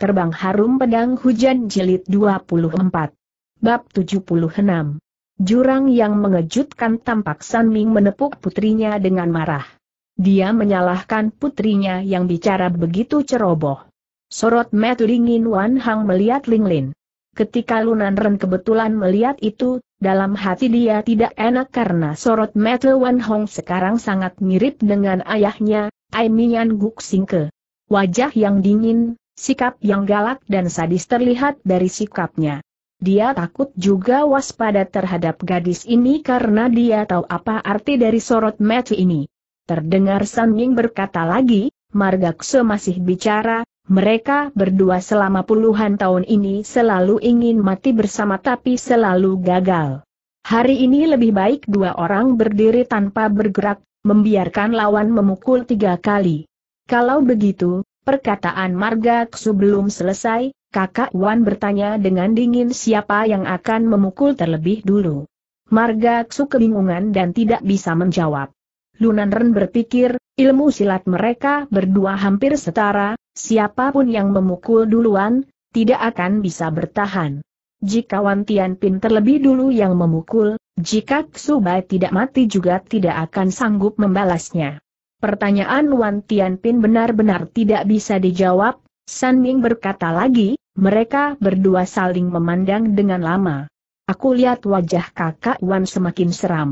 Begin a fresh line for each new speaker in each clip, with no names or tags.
Terbang Harum Pedang Hujan Jilid 24. Bab 76. Jurang yang mengejutkan tampak San Ming menepuk putrinya dengan marah. Dia menyalahkan putrinya yang bicara begitu ceroboh. Sorot metu dingin Wan Hang melihat Ling Lin. Ketika Lunan Ren kebetulan melihat itu, dalam hati dia tidak enak karena sorot metu Wan Hong sekarang sangat mirip dengan ayahnya, Mian Guk Singke. Wajah yang dingin, Sikap yang galak dan sadis terlihat dari sikapnya. Dia takut juga waspada terhadap gadis ini karena dia tahu apa arti dari sorot mata ini. Terdengar San Ying berkata lagi, Margakse masih bicara, mereka berdua selama puluhan tahun ini selalu ingin mati bersama tapi selalu gagal. Hari ini lebih baik dua orang berdiri tanpa bergerak, membiarkan lawan memukul tiga kali. Kalau begitu, Perkataan Marga Ksu belum selesai, kakak Wan bertanya dengan dingin siapa yang akan memukul terlebih dulu. Marga Ksu kebingungan dan tidak bisa menjawab. Lunan Ren berpikir, ilmu silat mereka berdua hampir setara, siapapun yang memukul duluan, tidak akan bisa bertahan. Jika Wan Pin terlebih dulu yang memukul, jika Ksu Bai tidak mati juga tidak akan sanggup membalasnya. Pertanyaan Wan Tianpin benar-benar tidak bisa dijawab, San Ming berkata lagi, mereka berdua saling memandang dengan lama. Aku lihat wajah kakak Wan semakin seram.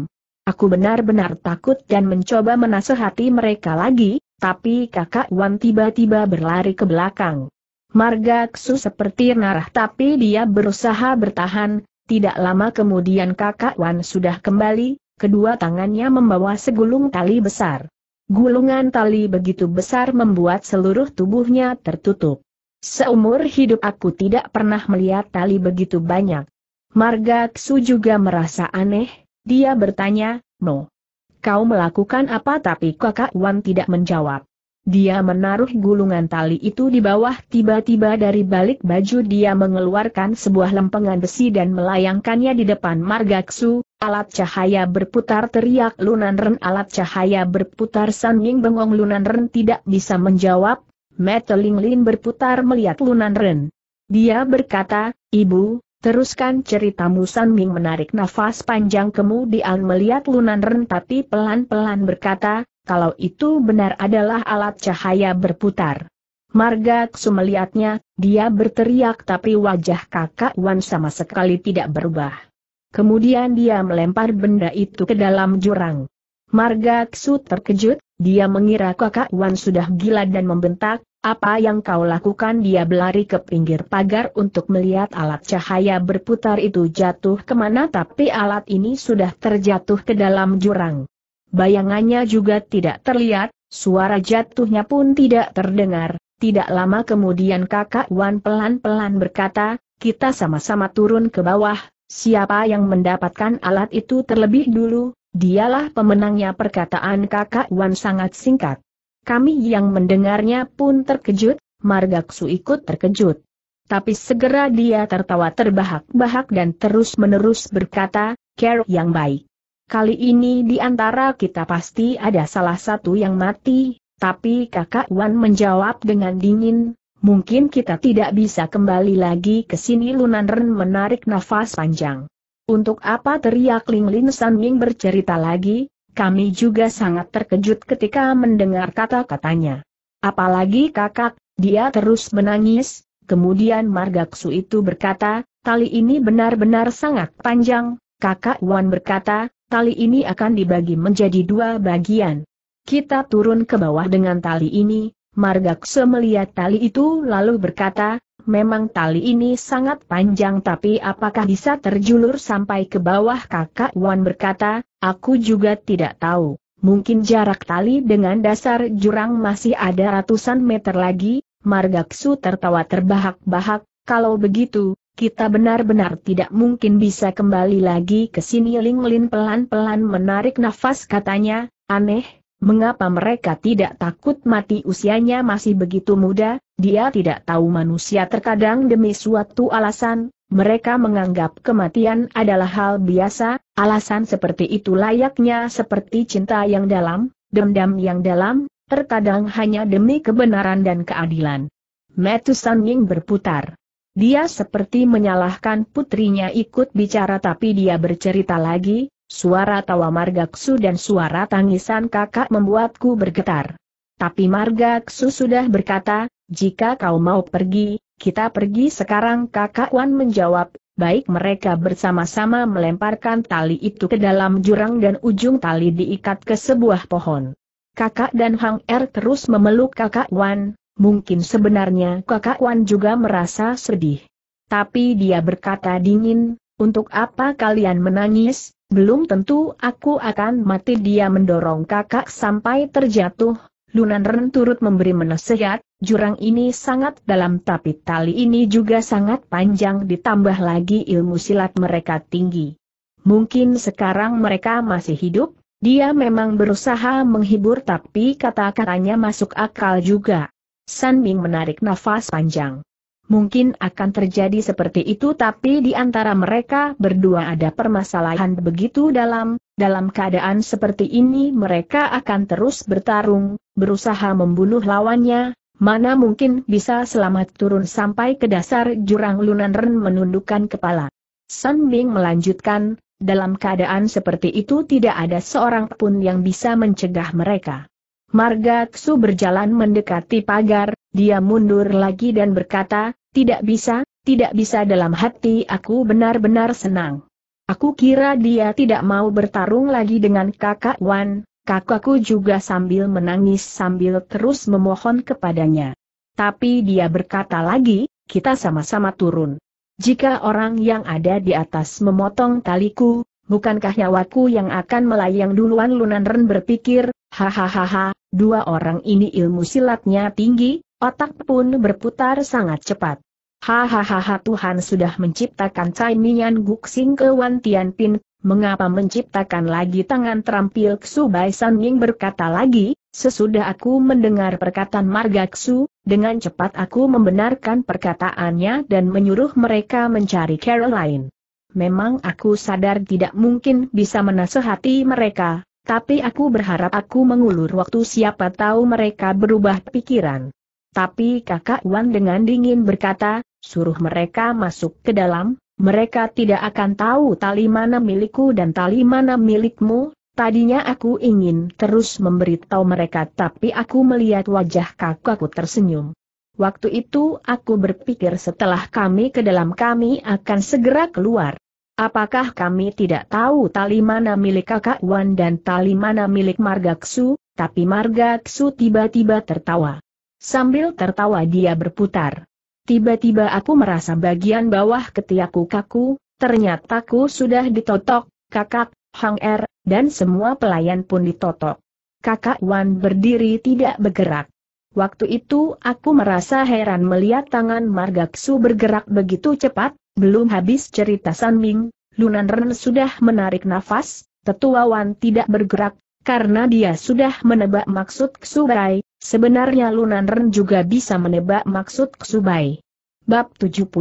Aku benar-benar takut dan mencoba menasehati mereka lagi, tapi kakak Wan tiba-tiba berlari ke belakang. Marga Ksu seperti narah tapi dia berusaha bertahan, tidak lama kemudian kakak Wan sudah kembali, kedua tangannya membawa segulung tali besar. Gulungan tali begitu besar membuat seluruh tubuhnya tertutup. Seumur hidup aku tidak pernah melihat tali begitu banyak. Marga Ksu juga merasa aneh, dia bertanya, No. Kau melakukan apa tapi kakak Wan tidak menjawab. Dia menaruh gulungan tali itu di bawah tiba-tiba dari balik baju dia mengeluarkan sebuah lempengan besi dan melayangkannya di depan Margaksu, alat cahaya berputar teriak Lunan Ren alat cahaya berputar San Ying bengong Lunan Ren tidak bisa menjawab, Meteling Lin berputar melihat Lunan Ren. Dia berkata, Ibu, Teruskan ceritamu San Ming menarik nafas panjang kemudian melihat Lunan tapi pelan-pelan berkata, kalau itu benar adalah alat cahaya berputar. Marga Ksu melihatnya, dia berteriak tapi wajah kakak Wan sama sekali tidak berubah. Kemudian dia melempar benda itu ke dalam jurang. Marga Ksu terkejut, dia mengira kakak Wan sudah gila dan membentak, apa yang kau lakukan dia berlari ke pinggir pagar untuk melihat alat cahaya berputar itu jatuh kemana tapi alat ini sudah terjatuh ke dalam jurang. Bayangannya juga tidak terlihat, suara jatuhnya pun tidak terdengar. Tidak lama kemudian kakak Wan pelan-pelan berkata, kita sama-sama turun ke bawah, siapa yang mendapatkan alat itu terlebih dulu, dialah pemenangnya perkataan kakak Wan sangat singkat. Kami yang mendengarnya pun terkejut, Margaksu ikut terkejut. Tapi segera dia tertawa terbahak-bahak dan terus-menerus berkata, care yang baik. Kali ini di antara kita pasti ada salah satu yang mati, tapi kakak Wan menjawab dengan dingin, mungkin kita tidak bisa kembali lagi ke sini Lunan Ren menarik nafas panjang. Untuk apa teriak Ling Lin San Ming bercerita lagi, kami juga sangat terkejut ketika mendengar kata-katanya. Apalagi kakak, dia terus menangis, kemudian Margaksu itu berkata, tali ini benar-benar sangat panjang, kakak Wan berkata, tali ini akan dibagi menjadi dua bagian. Kita turun ke bawah dengan tali ini, Margaksu melihat tali itu lalu berkata, memang tali ini sangat panjang tapi apakah bisa terjulur sampai ke bawah kakak Wan berkata, aku juga tidak tahu. Mungkin jarak tali dengan dasar jurang masih ada ratusan meter lagi, Margaksu tertawa terbahak-bahak, kalau begitu, kita benar-benar tidak mungkin bisa kembali lagi ke sini Ling Lin pelan-pelan menarik nafas katanya, aneh, Mengapa mereka tidak takut mati usianya masih begitu muda, dia tidak tahu manusia terkadang demi suatu alasan, mereka menganggap kematian adalah hal biasa, alasan seperti itu layaknya seperti cinta yang dalam, dendam yang dalam, terkadang hanya demi kebenaran dan keadilan. Metusan Ying berputar. Dia seperti menyalahkan putrinya ikut bicara tapi dia bercerita lagi, Suara tawa Marga Margaksu dan suara tangisan kakak membuatku bergetar. Tapi Marga Margaksu sudah berkata, jika kau mau pergi, kita pergi sekarang kakak Wan menjawab, baik mereka bersama-sama melemparkan tali itu ke dalam jurang dan ujung tali diikat ke sebuah pohon. Kakak dan Hang Er terus memeluk kakak Wan, mungkin sebenarnya kakak Wan juga merasa sedih. Tapi dia berkata dingin, untuk apa kalian menangis, belum tentu aku akan mati dia mendorong kakak sampai terjatuh, Lunan Ren turut memberi menasehat. jurang ini sangat dalam tapi tali ini juga sangat panjang ditambah lagi ilmu silat mereka tinggi. Mungkin sekarang mereka masih hidup, dia memang berusaha menghibur tapi kata-katanya masuk akal juga. San Ming menarik nafas panjang. Mungkin akan terjadi seperti itu tapi di antara mereka berdua ada permasalahan begitu dalam, dalam keadaan seperti ini mereka akan terus bertarung, berusaha membunuh lawannya, mana mungkin bisa selamat turun sampai ke dasar jurang Lunan Ren menundukkan kepala. Sun Bing melanjutkan, dalam keadaan seperti itu tidak ada seorang pun yang bisa mencegah mereka. Marga Ksu berjalan mendekati pagar, dia mundur lagi dan berkata, tidak bisa, tidak bisa dalam hati aku benar-benar senang. Aku kira dia tidak mau bertarung lagi dengan kakak Wan, kakakku juga sambil menangis sambil terus memohon kepadanya. Tapi dia berkata lagi, kita sama-sama turun. Jika orang yang ada di atas memotong taliku, bukankah nyawaku yang akan melayang duluan Lunan Ren berpikir, hahaha, dua orang ini ilmu silatnya tinggi, Otak pun berputar sangat cepat. Hahaha Tuhan sudah menciptakan Cai Caimian Guxing ke Wan Tianpin, mengapa menciptakan lagi tangan terampil Ksu Bai San Ying berkata lagi, sesudah aku mendengar perkataan Marga Ksu, dengan cepat aku membenarkan perkataannya dan menyuruh mereka mencari Caroline. Memang aku sadar tidak mungkin bisa menasehati mereka, tapi aku berharap aku mengulur waktu siapa tahu mereka berubah pikiran. Tapi kakak Wan dengan dingin berkata, suruh mereka masuk ke dalam, mereka tidak akan tahu tali mana milikku dan tali mana milikmu, tadinya aku ingin terus memberitahu mereka tapi aku melihat wajah kakakku tersenyum. Waktu itu aku berpikir setelah kami ke dalam kami akan segera keluar. Apakah kami tidak tahu tali mana milik kakak Wan dan tali mana milik Marga Ksu, tapi Marga Ksu tiba-tiba tertawa. Sambil tertawa dia berputar. Tiba-tiba aku merasa bagian bawah ketiakku kaku, ternyata ku sudah ditotok, kakak, Hang Er, dan semua pelayan pun ditotok. Kakak Wan berdiri tidak bergerak. Waktu itu aku merasa heran melihat tangan Margaksu bergerak begitu cepat, belum habis cerita San Ming, Lunan Ren sudah menarik nafas, tetua Wan tidak bergerak, karena dia sudah menebak maksud Ksubai, Sebenarnya Lunan Ren juga bisa menebak maksud Ksubai. Bab 77.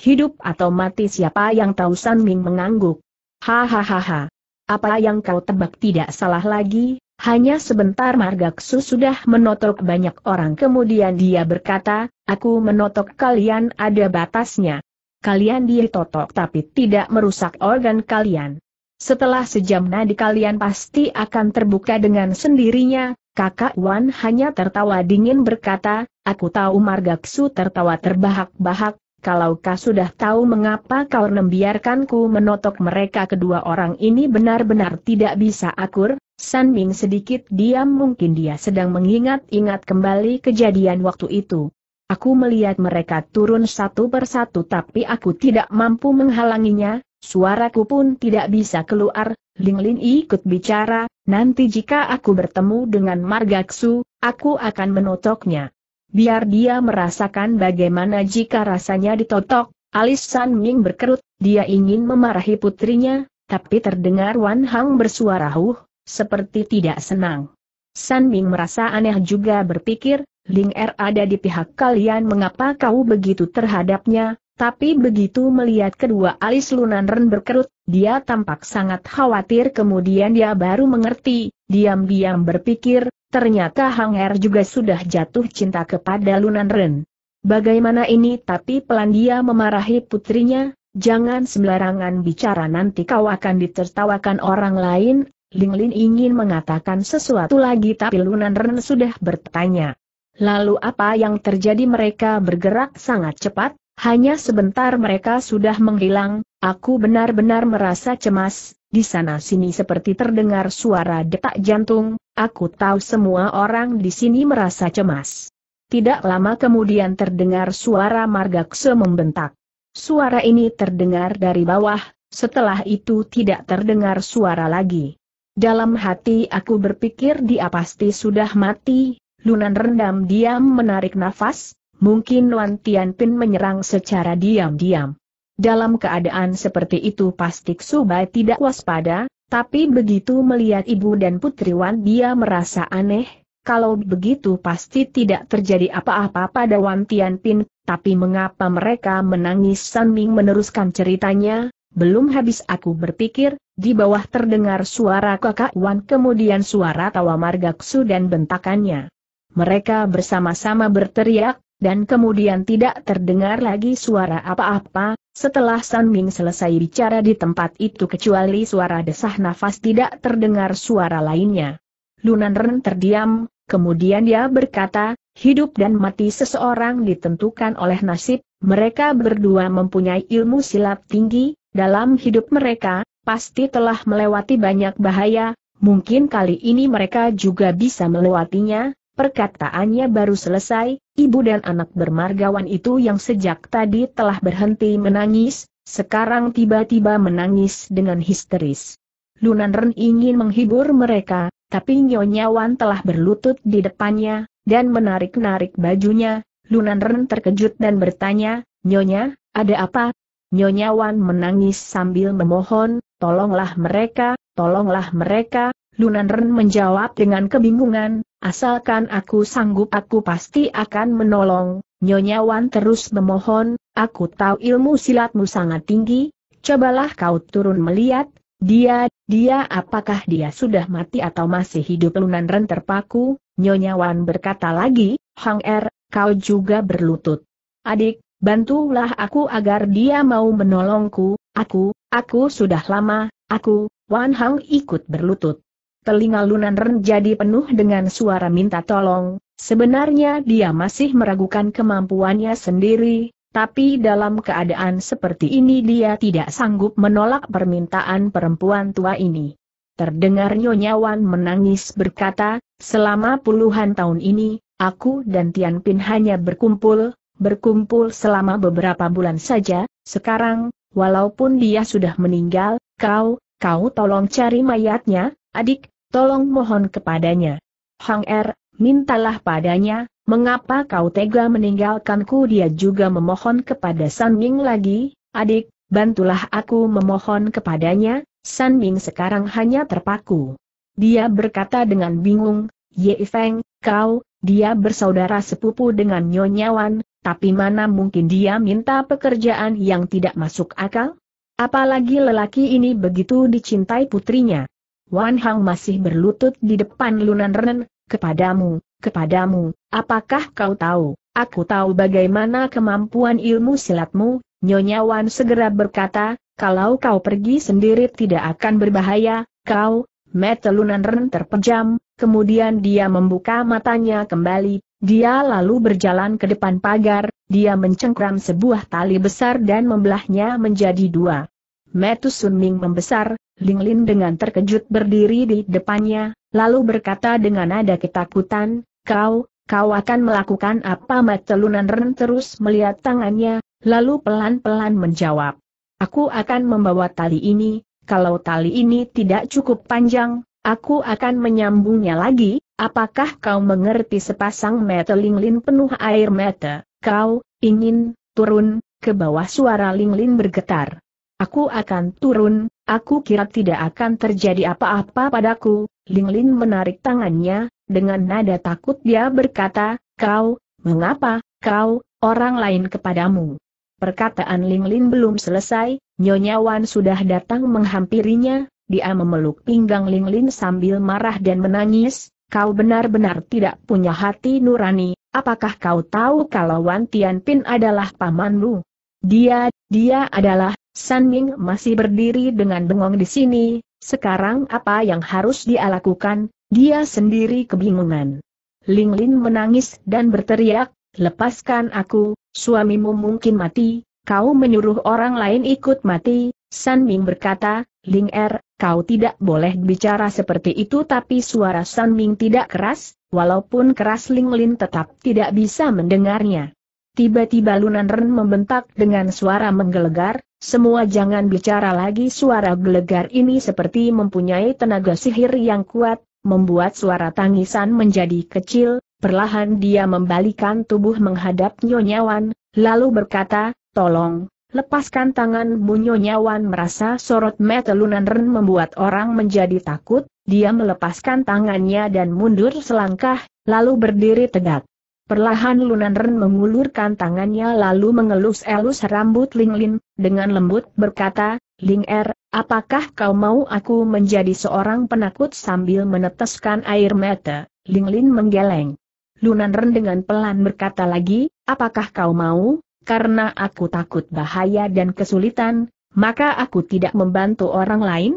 Hidup atau mati siapa yang tahu San Ming mengangguk. Hahaha. Apa yang kau tebak tidak salah lagi, hanya sebentar Marga Margaksu sudah menotok banyak orang kemudian dia berkata, aku menotok kalian ada batasnya. Kalian ditotok tapi tidak merusak organ kalian. Setelah sejam nadi kalian pasti akan terbuka dengan sendirinya, kakak Wan hanya tertawa dingin berkata, aku tahu Margaksu tertawa terbahak-bahak, kalau kau sudah tahu mengapa kau membiarkanku menotok mereka kedua orang ini benar-benar tidak bisa akur, San Ming sedikit diam mungkin dia sedang mengingat-ingat kembali kejadian waktu itu. Aku melihat mereka turun satu persatu tapi aku tidak mampu menghalanginya, Suaraku pun tidak bisa keluar, Ling Lin ikut bicara, nanti jika aku bertemu dengan Margaksu, aku akan menotoknya. Biar dia merasakan bagaimana jika rasanya ditotok, alis San Ming berkerut, dia ingin memarahi putrinya, tapi terdengar Wan Hang bersuara huh, seperti tidak senang. San Ming merasa aneh juga berpikir, Ling Er ada di pihak kalian mengapa kau begitu terhadapnya, tapi begitu melihat kedua alis Lunanren berkerut, dia tampak sangat khawatir kemudian dia baru mengerti, diam-diam berpikir, ternyata Hang Er juga sudah jatuh cinta kepada Lunanren. Bagaimana ini tapi pelan dia memarahi putrinya, jangan sembarangan bicara nanti kau akan ditertawakan orang lain, Ling Lin ingin mengatakan sesuatu lagi tapi Lunan Ren sudah bertanya. Lalu apa yang terjadi mereka bergerak sangat cepat, hanya sebentar mereka sudah menghilang, aku benar-benar merasa cemas, di sana-sini seperti terdengar suara detak jantung, aku tahu semua orang di sini merasa cemas. Tidak lama kemudian terdengar suara Margakse membentak. Suara ini terdengar dari bawah, setelah itu tidak terdengar suara lagi. Dalam hati aku berpikir dia pasti sudah mati, Lunan rendam diam menarik nafas, mungkin Tian Tianpin menyerang secara diam-diam. Dalam keadaan seperti itu pasti Subai tidak waspada, tapi begitu melihat ibu dan putri Wan dia merasa aneh, kalau begitu pasti tidak terjadi apa-apa pada Wan Tianpin, tapi mengapa mereka menangis Ming meneruskan ceritanya, belum habis aku berpikir, di bawah terdengar suara kakak Wan kemudian suara tawa marga Margaksu dan bentakannya. Mereka bersama-sama berteriak, dan kemudian tidak terdengar lagi suara apa-apa, setelah San Ming selesai bicara di tempat itu kecuali suara desah nafas tidak terdengar suara lainnya. Lunan Ren terdiam, kemudian dia berkata, hidup dan mati seseorang ditentukan oleh nasib, mereka berdua mempunyai ilmu silat tinggi, dalam hidup mereka, pasti telah melewati banyak bahaya, mungkin kali ini mereka juga bisa melewatinya, Perkataannya baru selesai, ibu dan anak bermargawan itu yang sejak tadi telah berhenti menangis, sekarang tiba-tiba menangis dengan histeris. Lunan Ren ingin menghibur mereka, tapi Nyonya Wan telah berlutut di depannya, dan menarik-narik bajunya. Lunan Ren terkejut dan bertanya, Nyonya, ada apa? Nyonya Wan menangis sambil memohon, tolonglah mereka, tolonglah mereka, Lunan Ren menjawab dengan kebingungan, asalkan aku sanggup aku pasti akan menolong, Nyonya Wan terus memohon, aku tahu ilmu silatmu sangat tinggi, cobalah kau turun melihat, dia, dia apakah dia sudah mati atau masih hidup Lunan Ren terpaku, Nyonya Wan berkata lagi, Hang Er, kau juga berlutut. Adik, bantulah aku agar dia mau menolongku, aku, aku sudah lama, aku, Wan Hang ikut berlutut telinga Lunan Ren jadi penuh dengan suara minta tolong, sebenarnya dia masih meragukan kemampuannya sendiri, tapi dalam keadaan seperti ini dia tidak sanggup menolak permintaan perempuan tua ini. Terdengar Nyonya Wan menangis berkata, selama puluhan tahun ini, aku dan Tian Pin hanya berkumpul, berkumpul selama beberapa bulan saja, sekarang, walaupun dia sudah meninggal, kau, kau tolong cari mayatnya, adik, tolong mohon kepadanya. Hang Er, mintalah padanya, mengapa kau tega meninggalkanku dia juga memohon kepada San Ming lagi, adik, bantulah aku memohon kepadanya, San Ming sekarang hanya terpaku. Dia berkata dengan bingung, Ye Feng, kau, dia bersaudara sepupu dengan Nyonya Wan, tapi mana mungkin dia minta pekerjaan yang tidak masuk akal? Apalagi lelaki ini begitu dicintai putrinya. Wan Hang masih berlutut di depan Lunan Ren, kepadamu, kepadamu, apakah kau tahu, aku tahu bagaimana kemampuan ilmu silatmu, Nyonya Wan segera berkata, kalau kau pergi sendiri tidak akan berbahaya, kau, Mata Lunan Ren terpejam, kemudian dia membuka matanya kembali, dia lalu berjalan ke depan pagar, dia mencengkram sebuah tali besar dan membelahnya menjadi dua. Metu Sunming membesar, Ling Lin dengan terkejut berdiri di depannya, lalu berkata dengan nada ketakutan, kau, kau akan melakukan apa Matelunan Ren terus melihat tangannya, lalu pelan-pelan menjawab. Aku akan membawa tali ini, kalau tali ini tidak cukup panjang, aku akan menyambungnya lagi, apakah kau mengerti sepasang mata Ling Lin penuh air mata, kau, ingin, turun, ke bawah suara Ling Lin bergetar. Aku akan turun, aku kira tidak akan terjadi apa-apa padaku. Ling Lin menarik tangannya, dengan nada takut dia berkata, kau, mengapa, kau, orang lain kepadamu. Perkataan Ling Lin belum selesai, Nyonya Wan sudah datang menghampirinya, dia memeluk pinggang Ling Lin sambil marah dan menangis, kau benar-benar tidak punya hati nurani, apakah kau tahu kalau Wan Tianpin adalah pamanmu? Dia, dia adalah San Ming masih berdiri dengan bengong di sini, sekarang apa yang harus dia lakukan, dia sendiri kebingungan. Ling Lin menangis dan berteriak, lepaskan aku, suamimu mungkin mati, kau menyuruh orang lain ikut mati, San Ming berkata, Ling Er, kau tidak boleh bicara seperti itu tapi suara San Ming tidak keras, walaupun keras Ling Lin tetap tidak bisa mendengarnya. Tiba-tiba Lunan Ren membentak dengan suara menggelegar, semua jangan bicara lagi suara gelegar ini seperti mempunyai tenaga sihir yang kuat, membuat suara tangisan menjadi kecil, perlahan dia membalikan tubuh menghadap Nyonyawan, lalu berkata, tolong, lepaskan tanganmu Nyonyawan merasa sorot metelunan ren membuat orang menjadi takut, dia melepaskan tangannya dan mundur selangkah, lalu berdiri tegak. Perlahan Lunanren mengulurkan tangannya lalu mengelus-elus rambut Ling Lin, dengan lembut berkata, Ling Er, apakah kau mau aku menjadi seorang penakut sambil meneteskan air mata? Ling Lin menggeleng. Lunanren dengan pelan berkata lagi, apakah kau mau? Karena aku takut bahaya dan kesulitan, maka aku tidak membantu orang lain?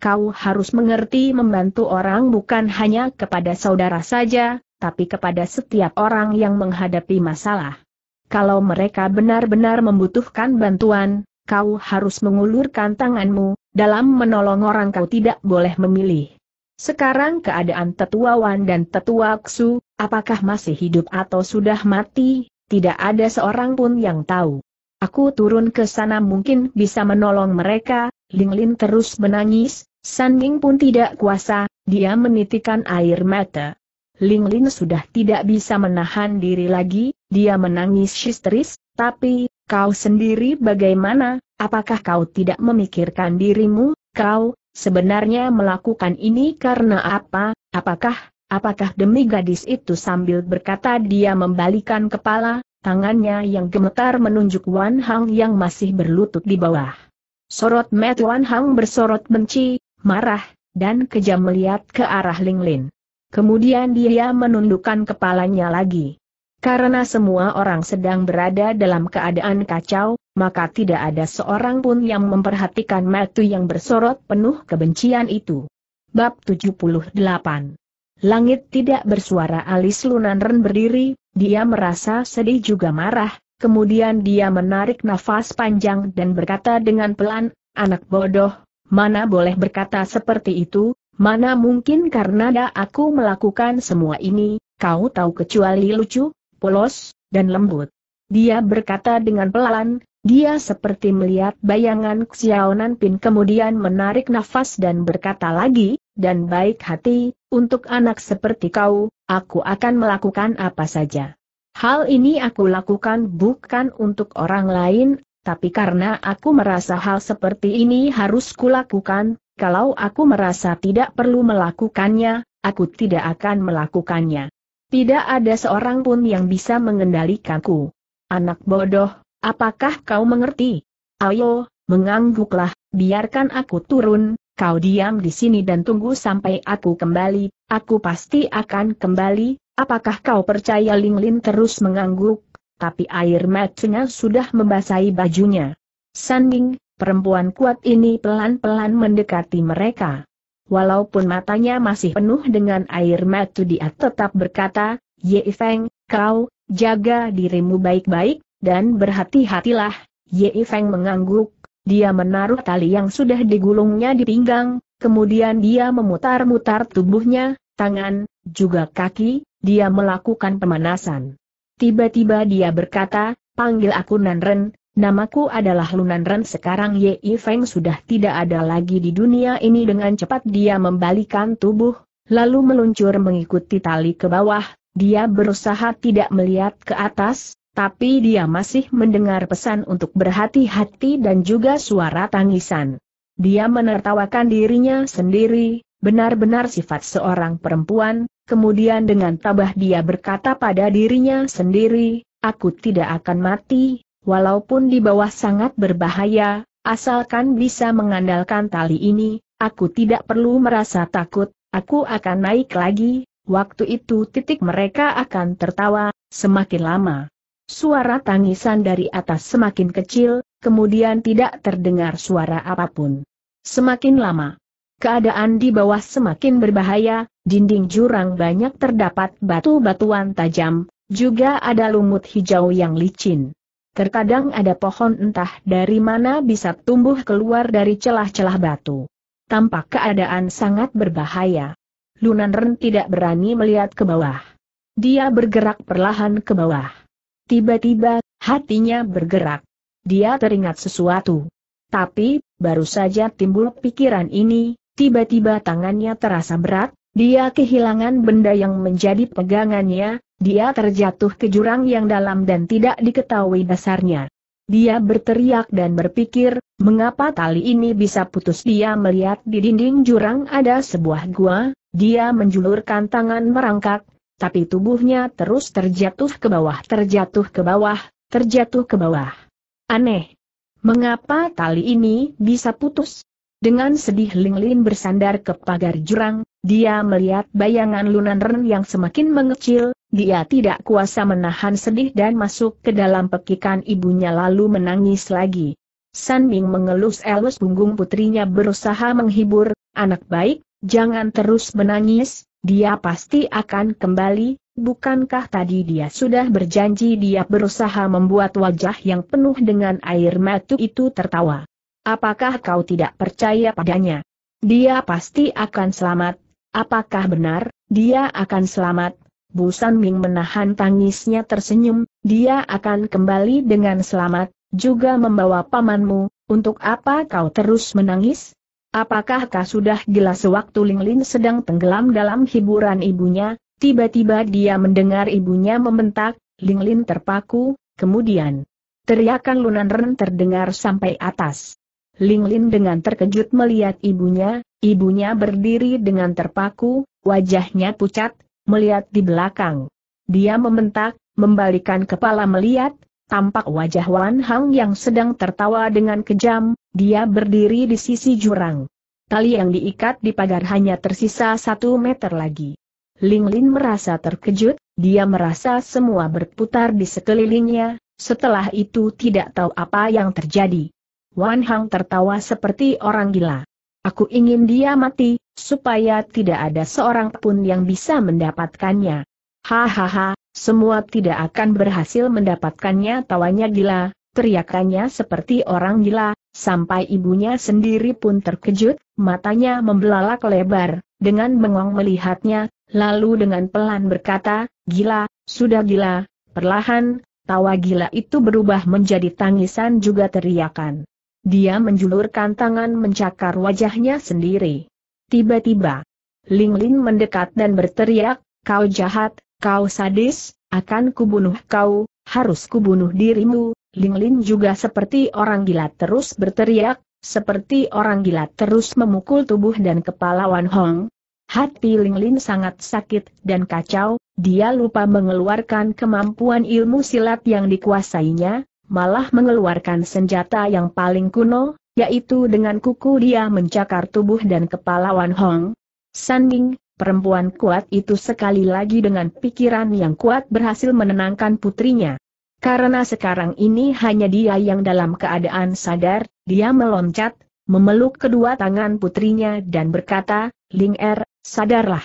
Kau harus mengerti membantu orang bukan hanya kepada saudara saja, tapi kepada setiap orang yang menghadapi masalah. Kalau mereka benar-benar membutuhkan bantuan, kau harus mengulurkan tanganmu, dalam menolong orang kau tidak boleh memilih. Sekarang keadaan tetua Wan dan tetua Ksu, apakah masih hidup atau sudah mati, tidak ada seorang pun yang tahu. Aku turun ke sana mungkin bisa menolong mereka, Ling Linglin terus menangis, San Ying pun tidak kuasa, dia menitikan air mata. Ling Lin sudah tidak bisa menahan diri lagi, dia menangis histeris, tapi, kau sendiri bagaimana, apakah kau tidak memikirkan dirimu, kau, sebenarnya melakukan ini karena apa, apakah, apakah demi gadis itu sambil berkata dia membalikan kepala, tangannya yang gemetar menunjuk Wan Hang yang masih berlutut di bawah. Sorot Matt Wan Hang bersorot benci, marah, dan kejam melihat ke arah Ling Lin. Kemudian dia menundukkan kepalanya lagi. Karena semua orang sedang berada dalam keadaan kacau, maka tidak ada seorang pun yang memperhatikan matu yang bersorot penuh kebencian itu. Bab 78 Langit tidak bersuara alis Lunanren berdiri, dia merasa sedih juga marah, kemudian dia menarik nafas panjang dan berkata dengan pelan, anak bodoh, mana boleh berkata seperti itu, Mana mungkin karena da aku melakukan semua ini, kau tahu kecuali lucu, polos, dan lembut. Dia berkata dengan pelan, dia seperti melihat bayangan Xiaonan Pin kemudian menarik nafas dan berkata lagi, dan baik hati, untuk anak seperti kau, aku akan melakukan apa saja. Hal ini aku lakukan bukan untuk orang lain, tapi karena aku merasa hal seperti ini harus kulakukan, kalau aku merasa tidak perlu melakukannya, aku tidak akan melakukannya. Tidak ada seorang pun yang bisa mengendalikanku. Anak bodoh, apakah kau mengerti? Ayo, mengangguklah, biarkan aku turun, kau diam di sini dan tunggu sampai aku kembali, aku pasti akan kembali, apakah kau percaya Ling Lin terus mengangguk, tapi air matanya sudah membasahi bajunya. Sanding, Perempuan kuat ini pelan-pelan mendekati mereka. Walaupun matanya masih penuh dengan air mata dia tetap berkata, Ye Feng, kau, jaga dirimu baik-baik, dan berhati-hatilah. Ye Feng mengangguk, dia menaruh tali yang sudah digulungnya di pinggang, kemudian dia memutar-mutar tubuhnya, tangan, juga kaki, dia melakukan pemanasan. Tiba-tiba dia berkata, panggil aku Nanren, Namaku adalah Lunan Ren sekarang Ye Feng sudah tidak ada lagi di dunia ini dengan cepat dia membalikan tubuh, lalu meluncur mengikuti tali ke bawah, dia berusaha tidak melihat ke atas, tapi dia masih mendengar pesan untuk berhati-hati dan juga suara tangisan. Dia menertawakan dirinya sendiri, benar-benar sifat seorang perempuan, kemudian dengan tabah dia berkata pada dirinya sendiri, aku tidak akan mati, Walaupun di bawah sangat berbahaya, asalkan bisa mengandalkan tali ini, aku tidak perlu merasa takut, aku akan naik lagi, waktu itu titik mereka akan tertawa, semakin lama. Suara tangisan dari atas semakin kecil, kemudian tidak terdengar suara apapun. Semakin lama, keadaan di bawah semakin berbahaya, dinding jurang banyak terdapat batu-batuan tajam, juga ada lumut hijau yang licin. Terkadang ada pohon entah dari mana bisa tumbuh keluar dari celah-celah batu. Tampak keadaan sangat berbahaya. Lunan Ren tidak berani melihat ke bawah. Dia bergerak perlahan ke bawah. Tiba-tiba, hatinya bergerak. Dia teringat sesuatu. Tapi, baru saja timbul pikiran ini, tiba-tiba tangannya terasa berat, dia kehilangan benda yang menjadi pegangannya, dia terjatuh ke jurang yang dalam dan tidak diketahui dasarnya. Dia berteriak dan berpikir, mengapa tali ini bisa putus dia melihat di dinding jurang ada sebuah gua, dia menjulurkan tangan merangkak, tapi tubuhnya terus terjatuh ke bawah terjatuh ke bawah, terjatuh ke bawah. Aneh. Mengapa tali ini bisa putus? Dengan sedih Ling bersandar ke pagar jurang, dia melihat bayangan Lunan Ren yang semakin mengecil, dia tidak kuasa menahan sedih dan masuk ke dalam pekikan ibunya lalu menangis lagi. San Ming mengelus-elus punggung putrinya berusaha menghibur, anak baik, jangan terus menangis, dia pasti akan kembali, bukankah tadi dia sudah berjanji dia berusaha membuat wajah yang penuh dengan air mata itu tertawa. Apakah kau tidak percaya padanya? Dia pasti akan selamat, apakah benar, dia akan selamat, Bu San Ming menahan tangisnya tersenyum, dia akan kembali dengan selamat, juga membawa pamanmu, untuk apa kau terus menangis? Apakah kau sudah gila sewaktu Ling Lin sedang tenggelam dalam hiburan ibunya? Tiba-tiba dia mendengar ibunya membentak, Ling Lin terpaku, kemudian teriakan Lunan Ren terdengar sampai atas. Ling Lin dengan terkejut melihat ibunya, ibunya berdiri dengan terpaku, wajahnya pucat, melihat di belakang. Dia membentak, membalikan kepala melihat, tampak wajah Wan Hang yang sedang tertawa dengan kejam, dia berdiri di sisi jurang. Tali yang diikat di pagar hanya tersisa satu meter lagi. Ling Lin merasa terkejut, dia merasa semua berputar di sekelilingnya, setelah itu tidak tahu apa yang terjadi. Wan Hang tertawa seperti orang gila. Aku ingin dia mati, supaya tidak ada seorang pun yang bisa mendapatkannya. Hahaha, semua tidak akan berhasil mendapatkannya tawanya gila, teriakannya seperti orang gila, sampai ibunya sendiri pun terkejut, matanya membelalak lebar, dengan bengong melihatnya, lalu dengan pelan berkata, gila, sudah gila, perlahan, tawa gila itu berubah menjadi tangisan juga teriakan. Dia menjulurkan tangan mencakar wajahnya sendiri. Tiba-tiba, Ling Ling mendekat dan berteriak, kau jahat, kau sadis, akan kubunuh kau, harus kubunuh dirimu. Ling Ling juga seperti orang gila terus berteriak, seperti orang gila terus memukul tubuh dan kepala Wan Hong. Hati Ling Ling sangat sakit dan kacau, dia lupa mengeluarkan kemampuan ilmu silat yang dikuasainya, malah mengeluarkan senjata yang paling kuno, yaitu dengan kuku dia mencakar tubuh dan kepala Wan Hong. Sanding, perempuan kuat itu sekali lagi dengan pikiran yang kuat berhasil menenangkan putrinya. Karena sekarang ini hanya dia yang dalam keadaan sadar, dia meloncat, memeluk kedua tangan putrinya dan berkata, Ling Er, sadarlah.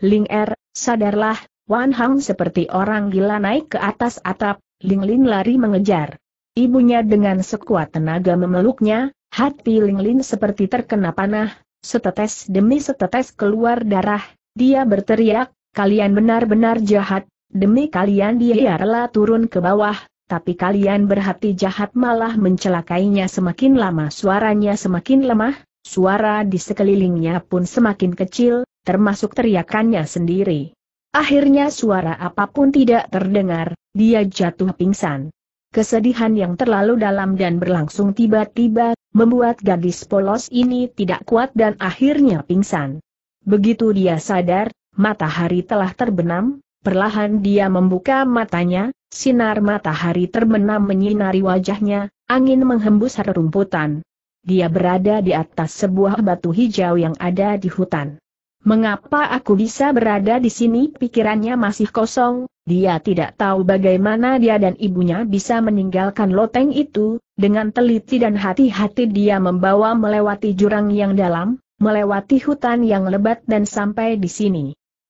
Ling Er, sadarlah, Wan Hang seperti orang gila naik ke atas atap, Ling Lin lari mengejar. Ibunya dengan sekuat tenaga memeluknya, hati Ling Lin seperti terkena panah, setetes demi setetes keluar darah, dia berteriak, kalian benar-benar jahat, demi kalian dia rela turun ke bawah, tapi kalian berhati jahat malah mencelakainya semakin lama suaranya semakin lemah, suara di sekelilingnya pun semakin kecil, termasuk teriakannya sendiri. Akhirnya suara apapun tidak terdengar, dia jatuh pingsan. Kesedihan yang terlalu dalam dan berlangsung tiba-tiba, membuat gadis polos ini tidak kuat dan akhirnya pingsan. Begitu dia sadar, matahari telah terbenam, perlahan dia membuka matanya, sinar matahari terbenam menyinari wajahnya, angin menghembus rerumputan. Dia berada di atas sebuah batu hijau yang ada di hutan. Mengapa aku bisa berada di sini? Pikirannya masih kosong, dia tidak tahu bagaimana dia dan ibunya bisa meninggalkan loteng itu, dengan teliti dan hati-hati dia membawa melewati jurang yang dalam, melewati hutan yang lebat dan sampai di sini.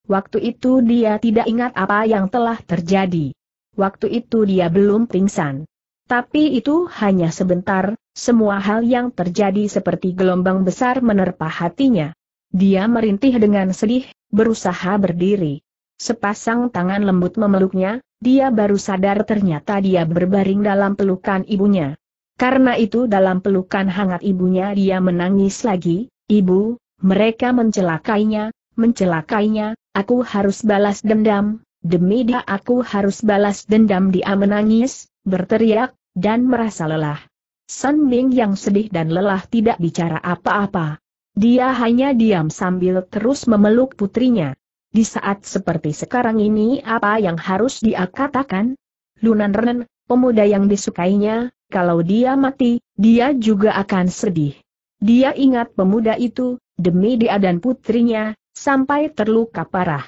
Waktu itu dia tidak ingat apa yang telah terjadi. Waktu itu dia belum pingsan. Tapi itu hanya sebentar, semua hal yang terjadi seperti gelombang besar menerpa hatinya. Dia merintih dengan sedih, berusaha berdiri. Sepasang tangan lembut memeluknya, dia baru sadar ternyata dia berbaring dalam pelukan ibunya. Karena itu dalam pelukan hangat ibunya dia menangis lagi, ibu, mereka mencelakainya, mencelakainya, aku harus balas dendam, demi dia aku harus balas dendam dia menangis, berteriak, dan merasa lelah. Sun Ming yang sedih dan lelah tidak bicara apa-apa. Dia hanya diam sambil terus memeluk putrinya. Di saat seperti sekarang ini apa yang harus dia katakan? Lunan Renen, pemuda yang disukainya, kalau dia mati, dia juga akan sedih. Dia ingat pemuda itu, demi dia dan putrinya, sampai terluka parah.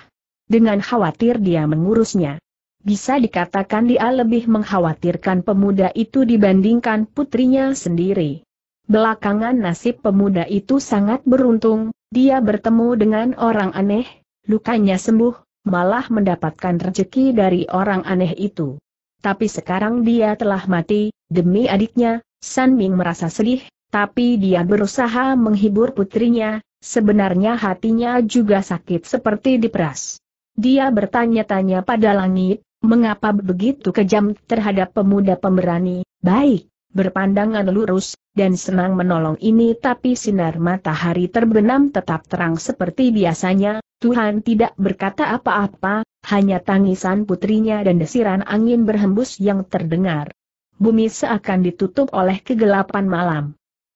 Dengan khawatir dia mengurusnya. Bisa dikatakan dia lebih mengkhawatirkan pemuda itu dibandingkan putrinya sendiri. Belakangan nasib pemuda itu sangat beruntung, dia bertemu dengan orang aneh, Lukanya sembuh, malah mendapatkan rezeki dari orang aneh itu. Tapi sekarang dia telah mati, demi adiknya, San Ming merasa sedih, tapi dia berusaha menghibur putrinya, sebenarnya hatinya juga sakit seperti diperas. Dia bertanya-tanya pada langit, mengapa begitu kejam terhadap pemuda pemberani, baik, berpandangan lurus, dan senang menolong ini tapi sinar matahari terbenam tetap terang seperti biasanya, Tuhan tidak berkata apa-apa, hanya tangisan putrinya dan desiran angin berhembus yang terdengar. Bumi seakan ditutup oleh kegelapan malam.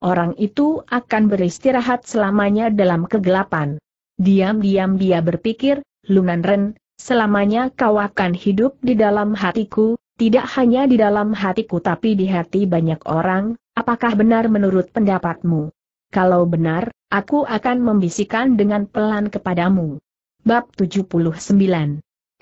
Orang itu akan beristirahat selamanya dalam kegelapan. Diam-diam dia berpikir, Lunan Ren, selamanya kau akan hidup di dalam hatiku, tidak hanya di dalam hatiku tapi di hati banyak orang, apakah benar menurut pendapatmu? Kalau benar, aku akan membisikkan dengan pelan kepadamu. Bab 79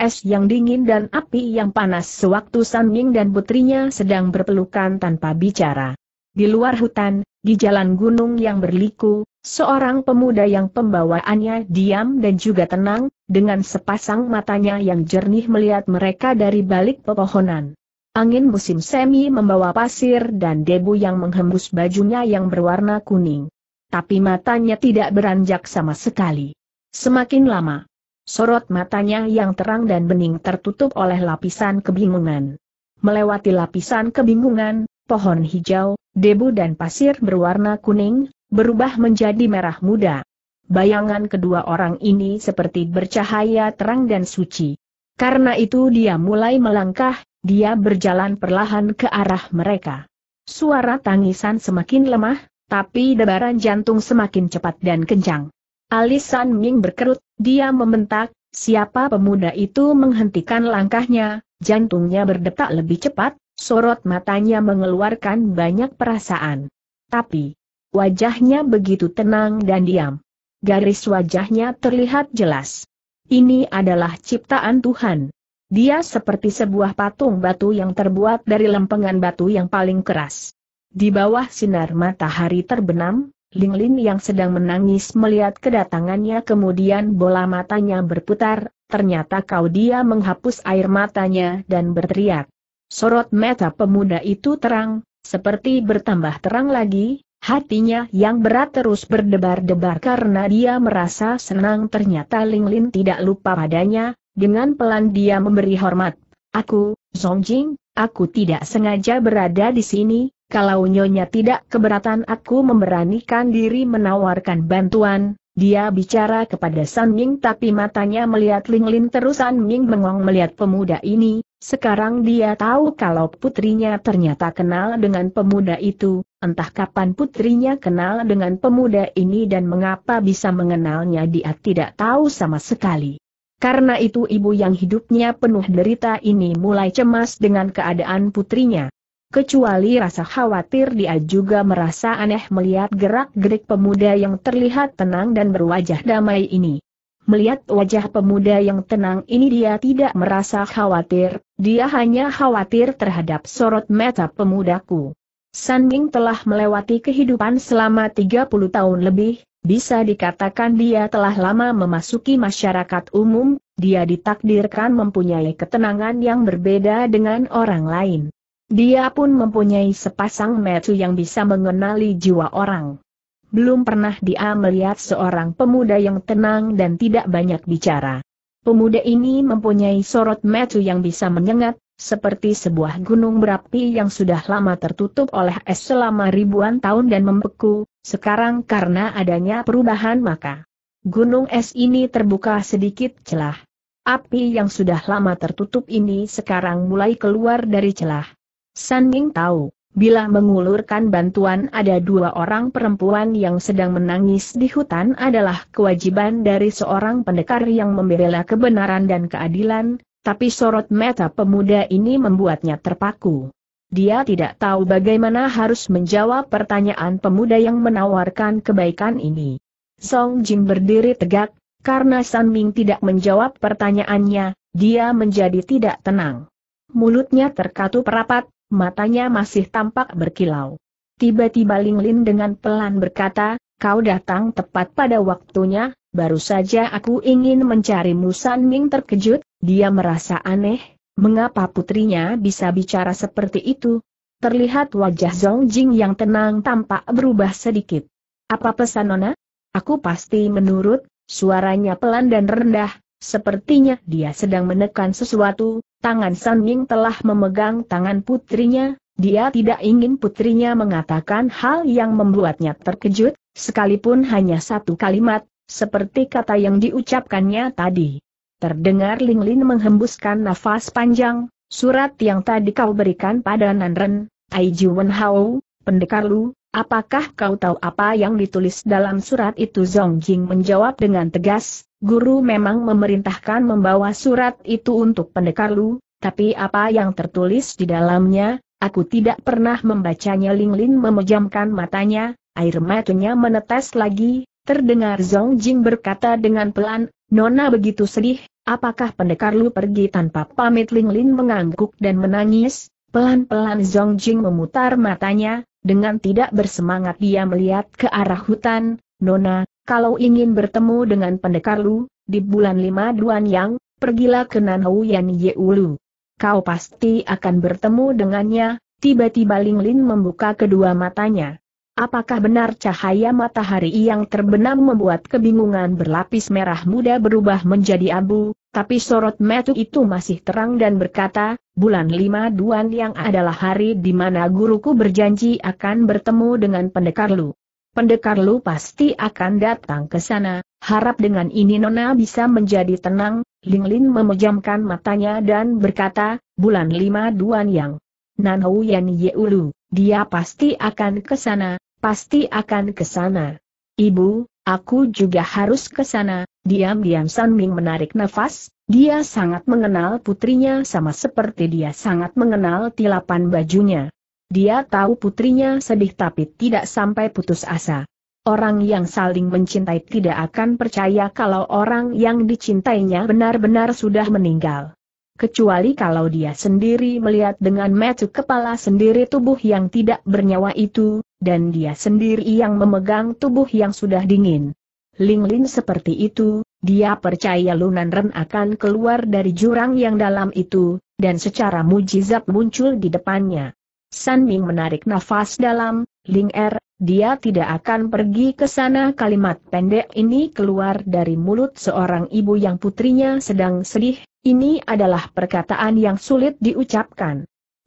Es yang dingin dan api yang panas sewaktu San Ying dan putrinya sedang berpelukan tanpa bicara. Di luar hutan, di jalan gunung yang berliku, Seorang pemuda yang pembawaannya diam dan juga tenang, dengan sepasang matanya yang jernih melihat mereka dari balik pepohonan. Angin musim semi membawa pasir dan debu yang menghembus bajunya yang berwarna kuning. Tapi matanya tidak beranjak sama sekali. Semakin lama, sorot matanya yang terang dan bening tertutup oleh lapisan kebingungan. Melewati lapisan kebingungan, pohon hijau, debu dan pasir berwarna kuning, berubah menjadi merah muda. Bayangan kedua orang ini seperti bercahaya terang dan suci. Karena itu dia mulai melangkah, dia berjalan perlahan ke arah mereka. Suara tangisan semakin lemah, tapi debaran jantung semakin cepat dan kencang. Alisan Ming berkerut, dia membentak, siapa pemuda itu menghentikan langkahnya, jantungnya berdetak lebih cepat, sorot matanya mengeluarkan banyak perasaan. Tapi, Wajahnya begitu tenang dan diam. Garis wajahnya terlihat jelas. Ini adalah ciptaan Tuhan. Dia seperti sebuah patung batu yang terbuat dari lempengan batu yang paling keras. Di bawah sinar matahari terbenam, Ling Lin yang sedang menangis melihat kedatangannya kemudian bola matanya berputar, ternyata kau dia menghapus air matanya dan berteriak. Sorot mata pemuda itu terang, seperti bertambah terang lagi, Hatinya yang berat terus berdebar-debar karena dia merasa senang ternyata Ling Lin tidak lupa padanya, dengan pelan dia memberi hormat. Aku, Song Jing, aku tidak sengaja berada di sini, kalau Nyonya tidak keberatan aku memberanikan diri menawarkan bantuan, dia bicara kepada San Ming tapi matanya melihat Ling Lin terus San Ming mengong melihat pemuda ini, sekarang dia tahu kalau putrinya ternyata kenal dengan pemuda itu, entah kapan putrinya kenal dengan pemuda ini dan mengapa bisa mengenalnya dia tidak tahu sama sekali. Karena itu ibu yang hidupnya penuh derita ini mulai cemas dengan keadaan putrinya. Kecuali rasa khawatir dia juga merasa aneh melihat gerak-gerik pemuda yang terlihat tenang dan berwajah damai ini. Melihat wajah pemuda yang tenang ini dia tidak merasa khawatir, dia hanya khawatir terhadap sorot mata pemudaku. San telah melewati kehidupan selama 30 tahun lebih, bisa dikatakan dia telah lama memasuki masyarakat umum, dia ditakdirkan mempunyai ketenangan yang berbeda dengan orang lain. Dia pun mempunyai sepasang metu yang bisa mengenali jiwa orang. Belum pernah dia melihat seorang pemuda yang tenang dan tidak banyak bicara. Pemuda ini mempunyai sorot metu yang bisa menyengat, seperti sebuah gunung berapi yang sudah lama tertutup oleh es selama ribuan tahun dan membeku, sekarang karena adanya perubahan maka gunung es ini terbuka sedikit celah. Api yang sudah lama tertutup ini sekarang mulai keluar dari celah. San Ming tahu Bila mengulurkan bantuan ada dua orang perempuan yang sedang menangis di hutan adalah kewajiban dari seorang pendekar yang membela kebenaran dan keadilan, tapi sorot mata pemuda ini membuatnya terpaku. Dia tidak tahu bagaimana harus menjawab pertanyaan pemuda yang menawarkan kebaikan ini. Song Jin berdiri tegak, karena San Ming tidak menjawab pertanyaannya, dia menjadi tidak tenang. Mulutnya terkatup rapat, matanya masih tampak berkilau. Tiba-tiba Ling Lin dengan pelan berkata, kau datang tepat pada waktunya, baru saja aku ingin mencari Musan Ming terkejut, dia merasa aneh, mengapa putrinya bisa bicara seperti itu? Terlihat wajah Zhong Jing yang tenang tampak berubah sedikit. Apa pesan Nona? Aku pasti menurut, suaranya pelan dan rendah, Sepertinya dia sedang menekan sesuatu, tangan San Ming telah memegang tangan putrinya, dia tidak ingin putrinya mengatakan hal yang membuatnya terkejut, sekalipun hanya satu kalimat, seperti kata yang diucapkannya tadi. Terdengar Ling Lin menghembuskan nafas panjang, surat yang tadi kau berikan pada Nanren, Ai Wen Hao, pendekar Lu, Apakah kau tahu apa yang ditulis dalam surat itu? Zong Jing menjawab dengan tegas, guru memang memerintahkan membawa surat itu untuk pendekar Lu, tapi apa yang tertulis di dalamnya, aku tidak pernah membacanya. Ling Lin memejamkan matanya, air matanya menetes lagi, terdengar Zong Jing berkata dengan pelan, Nona begitu sedih, apakah pendekar Lu pergi tanpa pamit? Ling Lin mengangguk dan menangis, pelan-pelan Zong Jing memutar matanya, dengan tidak bersemangat dia melihat ke arah hutan, Nona, kalau ingin bertemu dengan pendekar Lu, di bulan lima Duan Yang, pergilah ke Yan Yeulu. Kau pasti akan bertemu dengannya, tiba-tiba Ling Lin membuka kedua matanya. Apakah benar cahaya matahari yang terbenam membuat kebingungan berlapis merah muda berubah menjadi abu, tapi sorot metu itu masih terang dan berkata, bulan lima duan yang adalah hari di mana guruku berjanji akan bertemu dengan pendekar Lu. Pendekar Lu pasti akan datang ke sana, harap dengan ini Nona bisa menjadi tenang, Ling Lin memejamkan matanya dan berkata, bulan lima duan yang. Nan Ye Yeulu, dia pasti akan ke sana, Pasti akan ke sana. Ibu, aku juga harus ke sana. Diam-diam San Ming menarik nafas, dia sangat mengenal putrinya sama seperti dia sangat mengenal tilapan bajunya. Dia tahu putrinya sedih tapi tidak sampai putus asa. Orang yang saling mencintai tidak akan percaya kalau orang yang dicintainya benar-benar sudah meninggal. Kecuali kalau dia sendiri melihat dengan mata kepala sendiri tubuh yang tidak bernyawa itu, dan dia sendiri yang memegang tubuh yang sudah dingin. Ling Lin seperti itu, dia percaya Lunan Ren akan keluar dari jurang yang dalam itu, dan secara mujizat muncul di depannya. San Ming menarik nafas dalam, Ling Er, dia tidak akan pergi ke sana kalimat pendek ini keluar dari mulut seorang ibu yang putrinya sedang sedih, ini adalah perkataan yang sulit diucapkan.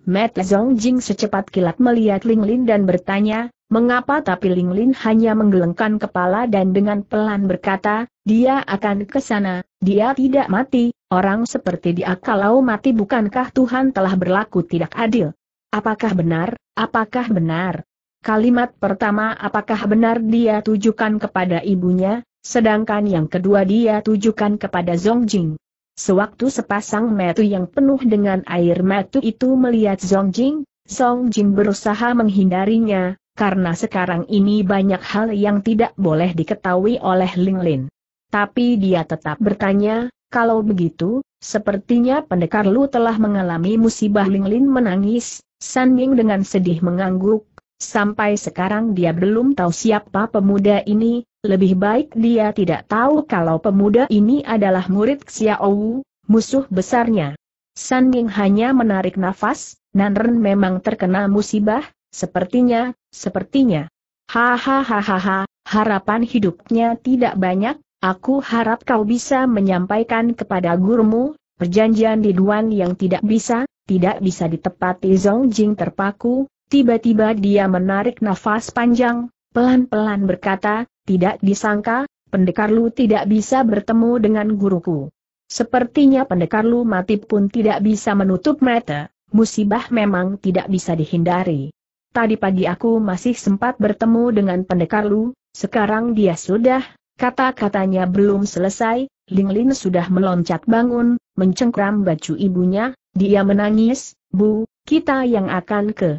Matt Zong Jing secepat kilat melihat Ling Lin dan bertanya, mengapa tapi Ling Lin hanya menggelengkan kepala dan dengan pelan berkata, dia akan ke sana, dia tidak mati, orang seperti dia kalau mati bukankah Tuhan telah berlaku tidak adil? Apakah benar, apakah benar? Kalimat pertama apakah benar dia tujukan kepada ibunya, sedangkan yang kedua dia tujukan kepada Zong Jing. Sewaktu sepasang metu yang penuh dengan air metu itu melihat Zong Jing, Song Jing berusaha menghindarinya, karena sekarang ini banyak hal yang tidak boleh diketahui oleh Ling Lin. Tapi dia tetap bertanya, kalau begitu, sepertinya pendekar Lu telah mengalami musibah Ling Lin menangis, San Ming dengan sedih mengangguk, sampai sekarang dia belum tahu siapa pemuda ini, lebih baik dia tidak tahu kalau pemuda ini adalah murid Xiao Wu, musuh besarnya. San Ming hanya menarik nafas, Nan Ren memang terkena musibah, sepertinya, sepertinya. Hahaha, harapan hidupnya tidak banyak, aku harap kau bisa menyampaikan kepada gurumu, perjanjian di Duan yang tidak bisa, tidak bisa ditepati Zong Jing terpaku, tiba-tiba dia menarik nafas panjang, pelan-pelan berkata, tidak disangka, Pendekar Lu tidak bisa bertemu dengan guruku. Sepertinya Pendekar Lu mati pun tidak bisa menutup mata, musibah memang tidak bisa dihindari. Tadi pagi aku masih sempat bertemu dengan Pendekar Lu, sekarang dia sudah, kata-katanya belum selesai, Ling Lin sudah meloncat bangun, mencengkram baju ibunya, dia menangis, Bu, kita yang akan ke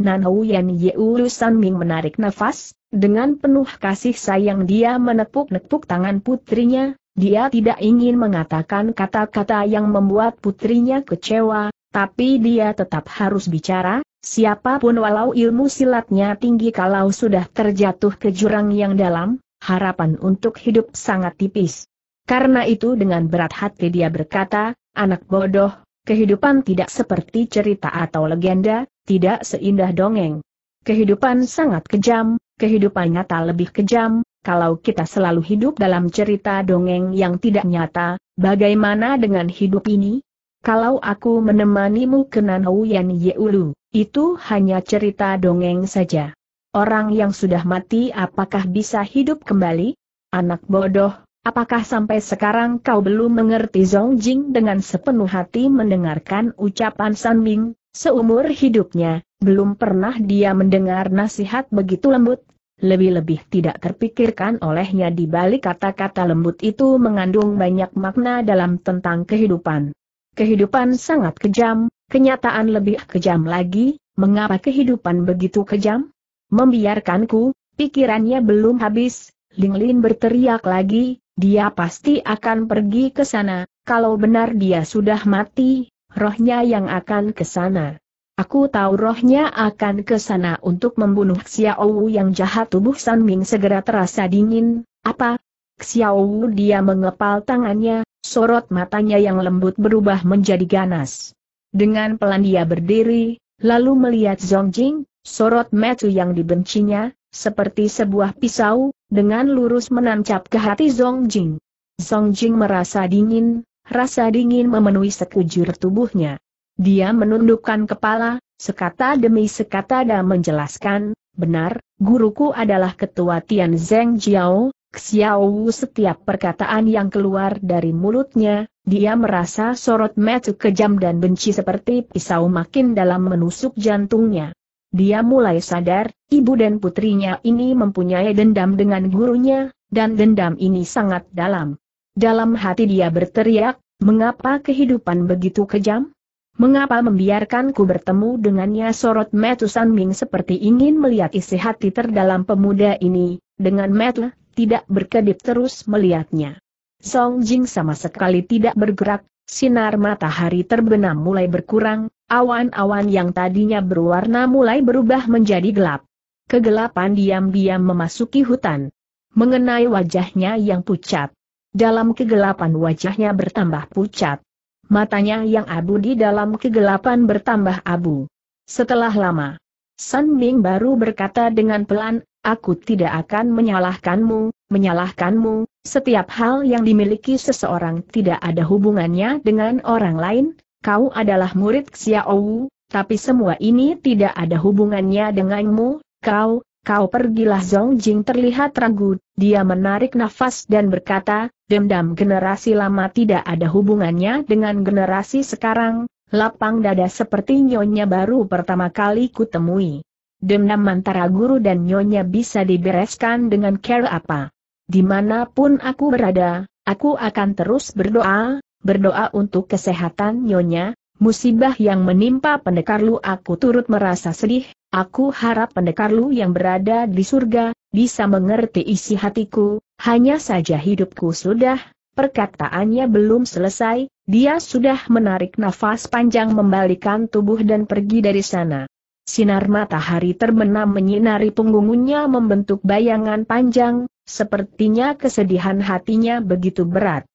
Nan Huyan Ulu San Ming menarik nafas, dengan penuh kasih sayang dia menepuk-nepuk tangan putrinya, dia tidak ingin mengatakan kata-kata yang membuat putrinya kecewa, tapi dia tetap harus bicara, siapapun walau ilmu silatnya tinggi kalau sudah terjatuh ke jurang yang dalam, harapan untuk hidup sangat tipis. Karena itu dengan berat hati dia berkata, anak bodoh, kehidupan tidak seperti cerita atau legenda, tidak seindah dongeng. Kehidupan sangat kejam, kehidupan nyata lebih kejam, kalau kita selalu hidup dalam cerita dongeng yang tidak nyata, bagaimana dengan hidup ini? Kalau aku menemanimu ke Nanhuyan Yeulu, itu hanya cerita dongeng saja. Orang yang sudah mati apakah bisa hidup kembali? Anak bodoh, apakah sampai sekarang kau belum mengerti Zong Jing dengan sepenuh hati mendengarkan ucapan San Ming? Seumur hidupnya, belum pernah dia mendengar nasihat begitu lembut, lebih-lebih tidak terpikirkan olehnya di balik kata-kata lembut itu mengandung banyak makna dalam tentang kehidupan. Kehidupan sangat kejam, kenyataan lebih kejam lagi, mengapa kehidupan begitu kejam? Membiarkanku, pikirannya belum habis, Ling Lin berteriak lagi, dia pasti akan pergi ke sana, kalau benar dia sudah mati, rohnya yang akan ke sana. Aku tahu rohnya akan ke sana untuk membunuh Xiaowu yang jahat tubuh San Ming segera terasa dingin, apa? Xiaowu dia mengepal tangannya, sorot matanya yang lembut berubah menjadi ganas. Dengan pelan dia berdiri, lalu melihat Zhong Jing, sorot metu yang dibencinya, seperti sebuah pisau, dengan lurus menancap ke hati Zhong Jing. Zhong Jing merasa dingin, rasa dingin memenuhi sekujur tubuhnya. Dia menundukkan kepala, sekata demi sekata dan menjelaskan, benar, guruku adalah ketua Tian Zeng Jiao, Xiao Wu setiap perkataan yang keluar dari mulutnya, dia merasa sorot mata kejam dan benci seperti pisau makin dalam menusuk jantungnya. Dia mulai sadar, ibu dan putrinya ini mempunyai dendam dengan gurunya, dan dendam ini sangat dalam. Dalam hati dia berteriak, mengapa kehidupan begitu kejam? Mengapa membiarkanku bertemu dengannya sorot Metu Sanming seperti ingin melihat isi hati terdalam pemuda ini, dengan Metu, tidak berkedip terus melihatnya. Song Jing sama sekali tidak bergerak, sinar matahari terbenam mulai berkurang, awan-awan yang tadinya berwarna mulai berubah menjadi gelap. Kegelapan diam-diam memasuki hutan. Mengenai wajahnya yang pucat, dalam kegelapan wajahnya bertambah pucat. Matanya yang abu di dalam kegelapan bertambah abu. Setelah lama, San Ming baru berkata dengan pelan, aku tidak akan menyalahkanmu, menyalahkanmu, setiap hal yang dimiliki seseorang tidak ada hubungannya dengan orang lain, kau adalah murid Xiaowu, tapi semua ini tidak ada hubungannya denganmu, kau, kau pergilah Zong Jing terlihat ragu, dia menarik nafas dan berkata, dendam generasi lama tidak ada hubungannya dengan generasi sekarang, lapang dada seperti nyonya baru pertama kali kutemui. Dendam antara guru dan nyonya bisa dibereskan dengan care apa. Dimanapun aku berada, aku akan terus berdoa, berdoa untuk kesehatan nyonya, Musibah yang menimpa pendekar Lu aku turut merasa sedih, aku harap pendekar Lu yang berada di surga, bisa mengerti isi hatiku, hanya saja hidupku sudah, perkataannya belum selesai, dia sudah menarik nafas panjang membalikan tubuh dan pergi dari sana. Sinar matahari terbenam menyinari punggungnya membentuk bayangan panjang, sepertinya kesedihan hatinya begitu berat.